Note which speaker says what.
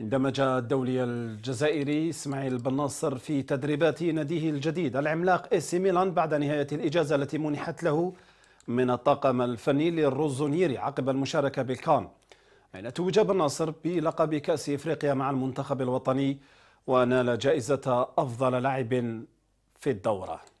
Speaker 1: اندمج الدولي الجزائري اسماعيل بن ناصر في تدريبات ناديه الجديد العملاق سي ميلان بعد نهاية الإجازة التي منحت له من الطاقم الفني للروزونيري عقب المشاركة بالكان أين توج بن ناصر بلقب كأس إفريقيا مع المنتخب الوطني ونال جائزة أفضل لاعب في الدورة